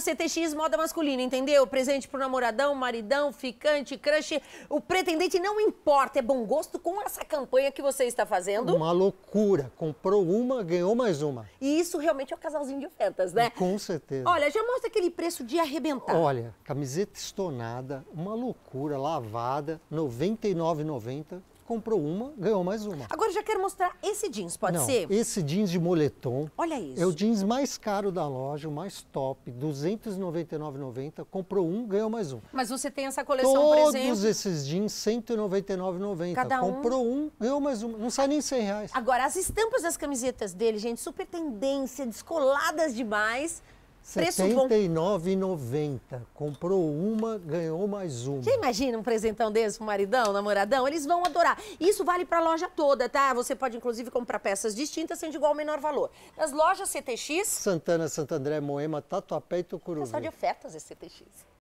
CTX Moda Masculina, entendeu? Presente pro namoradão, maridão, ficante, crush. O pretendente não importa, é bom gosto com essa campanha que você está fazendo. Uma loucura. Comprou uma, ganhou mais uma. E isso realmente é um casalzinho de ofertas, né? Com certeza. Olha, já mostra aquele preço de arrebentar. Olha, camiseta estonada, uma loucura, lavada, R$ 99,90 comprou uma, ganhou mais uma. Agora já quero mostrar esse jeans, pode Não, ser? Esse jeans de moletom. Olha isso. É o jeans mais caro da loja, o mais top, R$ 299,90. Comprou um, ganhou mais um. Mas você tem essa coleção, Todos por exemplo? Todos esses jeans, R$ 199,90. Cada um. Comprou um, ganhou mais um. Não sai nem 100 reais. Agora, as estampas das camisetas dele, gente, super tendência, descoladas demais. 79,90. Comprou uma, ganhou mais uma. Você imagina um presentão desse pro maridão, namoradão? Eles vão adorar. Isso vale pra loja toda, tá? Você pode, inclusive, comprar peças distintas, sendo igual o menor valor. Nas lojas CTX... Santana, Santo André, Moema, Tatuapé e Tucuruvi. É só de ofertas esse é CTX.